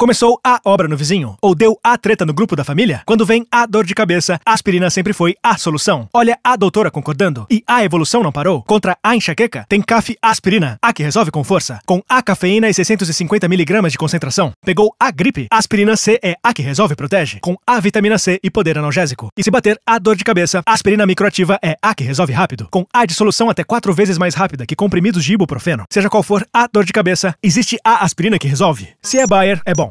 Começou a obra no vizinho? Ou deu a treta no grupo da família? Quando vem a dor de cabeça, a aspirina sempre foi a solução. Olha a doutora concordando. E a evolução não parou? Contra a enxaqueca, tem cafe aspirina, a que resolve com força. Com a cafeína e 650mg de concentração. Pegou a gripe? Aspirina C é a que resolve e protege. Com a vitamina C e poder analgésico. E se bater a dor de cabeça, aspirina microativa é a que resolve rápido. Com a dissolução até 4 vezes mais rápida que comprimidos de ibuprofeno. Seja qual for a dor de cabeça, existe a aspirina que resolve. Se é Bayer, é bom.